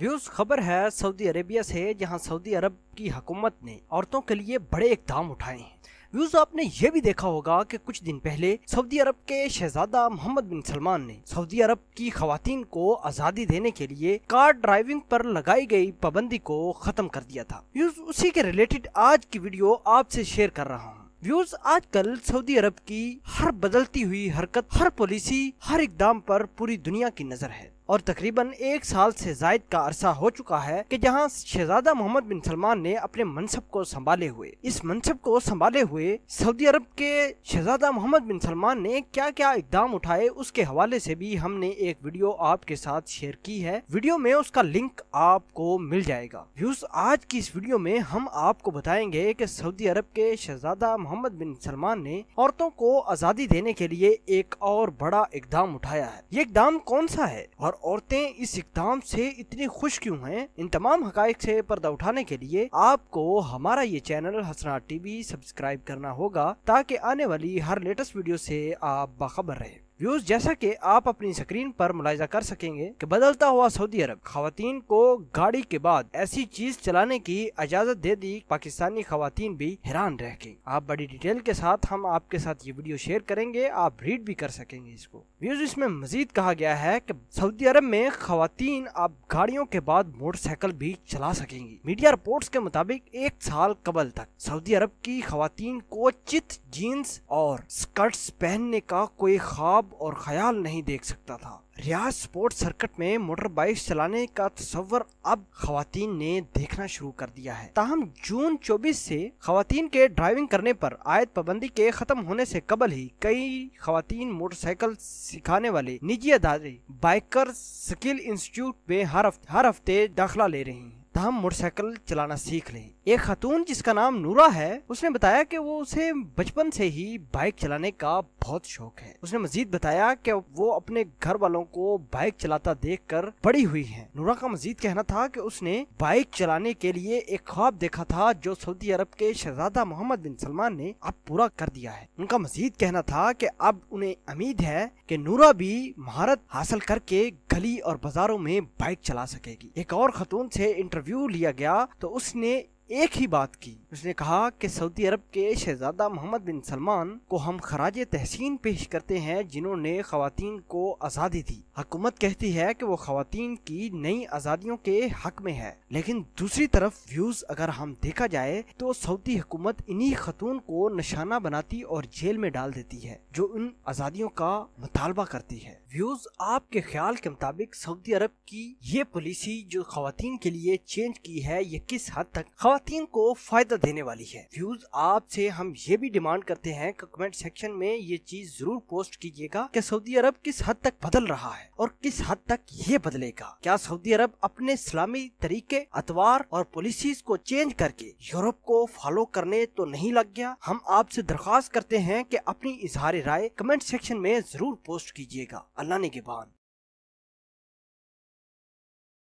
views खबर है Saudi Arabia से जहां सऊदी अरब की हुकूमत ने औरतों के लिए बड़े इकदाम उठाए हैं व्यूज आपने ये भी देखा होगा कि कुछ दिन पहले सऊदी अरब के शहजादा मोहम्मद बिन सलमान ने सऊदी अरब की खातन को आज़ादी देने के लिए कार ड्राइविंग पर लगाई गई पाबंदी को खत्म कर दिया था व्यूज उसी के रिलेटेड आज की वीडियो आपसे शेयर कर रहा हूँ व्यूज आजकल सऊदी अरब की हर बदलती हुई हरकत हर पॉलिसी हर इकदाम पर पूरी दुनिया की नजर है और तकरीबन एक साल से जायद का अरसा हो चुका है कि जहां शहजादा मोहम्मद बिन सलमान ने अपने मनसब को संभाले हुए इस मनसब को संभाले हुए सऊदी अरब के शहजादा मोहम्मद बिन सलमान ने क्या क्या इकदाम उठाए उसके हवाले से भी हमने एक वीडियो आपके साथ शेयर की है वीडियो में उसका लिंक आपको मिल जाएगा व्यूज आज की इस वीडियो में हम आपको बताएंगे की सऊदी अरब के शहजादा मोहम्मद बिन सलमान ने औरतों को आज़ादी देने के लिए एक और बड़ा इकदाम उठाया है ये इकदाम कौन सा है और औरतें इस इकदाम से इतनी खुश क्यों हैं इन तमाम हक से पर्दा उठाने के लिए आपको हमारा ये चैनल हसना टीवी सब्सक्राइब करना होगा ताकि आने वाली हर लेटेस्ट वीडियो से आप बाखबर रहे व्यूज जैसा कि आप अपनी स्क्रीन पर मुलायजा कर सकेंगे कि बदलता हुआ सऊदी अरब खातन को गाड़ी के बाद ऐसी चीज चलाने की इजाजत दे दी पाकिस्तानी खातन भी हैरान रह गई आप बड़ी डिटेल के साथ हम आपके साथ ये वीडियो शेयर करेंगे आप रीड भी कर सकेंगे इसको व्यूज इसमें मजीद कहा गया है की सऊदी अरब में खातन आप गाड़ियों के बाद मोटरसाइकिल भी चला सकेंगी मीडिया रिपोर्ट के मुताबिक एक साल कबल तक सऊदी अरब की खातन को चित जीन्स और स्कर्ट्स पहनने का कोई ख्वाब ख्वाब और ख्याल नहीं देख सकता था रियाज स्पोर्ट्स सर्किट में मोटर बाइक चलाने का तस्वर अब खातन ने देखना शुरू कर दिया है ताहम जून 24 से खातन के ड्राइविंग करने पर आयत पाबंदी के खत्म होने से कबल ही कई खातन मोटरसाइकिल सिखाने वाले निजी अदारे बाइकर स्किल इंस्टीट्यूट में हर हफ्ते हर हफ्ते दाखिला ले रही तहम मोटरसाइकिल चलाना सीख ले एक खातून जिसका नाम नूरा है उसने बताया कि वो उसे बचपन से ही बाइक चलाने का बहुत शौक है उसने मजीद बताया कि वो अपने घर वालों को बाइक चलाता देख कर बड़ी हुई है नूरा का मजीद कहना था कि उसने बाइक चलाने के लिए एक ख्वाब देखा था जो सऊदी अरब के शहजादा मोहम्मद बिन सलमान ने अब पूरा कर दिया है उनका मजीद कहना था की अब उन्हें उम्मीद है की नूरा भी महारत हासिल करके गली और बाजारों में बाइक चला सकेगी एक और खतून से इंटरव्यू लिया गया तो उसने एक ही बात की उसने कहा कि सऊदी अरब के शहजादा मोहम्मद बिन सलमान को हम खराज तहसीन पेश करते हैं जिन्होंने खातन को आज़ादी दी हकूमत कहती है कि वो खातन की नई आज़ादियों के हक में है लेकिन दूसरी तरफ व्यूज अगर हम देखा जाए तो सऊदी हुकूमत इन्हीं खतून को निशाना बनाती और जेल में डाल देती है जो इन आज़ादियों का मुतालबा करती है व्यूज आपके ख्याल के मुताबिक सऊदी अरब की ये पॉलिसी जो खातन के लिए चेंज की है ये किस हद तक खातन को फायदा देने वाली है व्यूज आपसे हम ये भी डिमांड करते हैं कि कमेंट सेक्शन में ये चीज जरूर पोस्ट कीजिएगा कि सऊदी अरब किस हद तक बदल रहा है और किस हद तक ये बदलेगा क्या सऊदी अरब अपने इस्लामी तरीके अतवार और पॉलिसीज को चेंज करके यूरोप को फॉलो करने तो नहीं लग गया हम आपसे दरख्वास्त करते हैं की अपनी इजहार राय कमेंट सेक्शन में जरूर पोस्ट कीजिएगा अल्लाह ने के बाद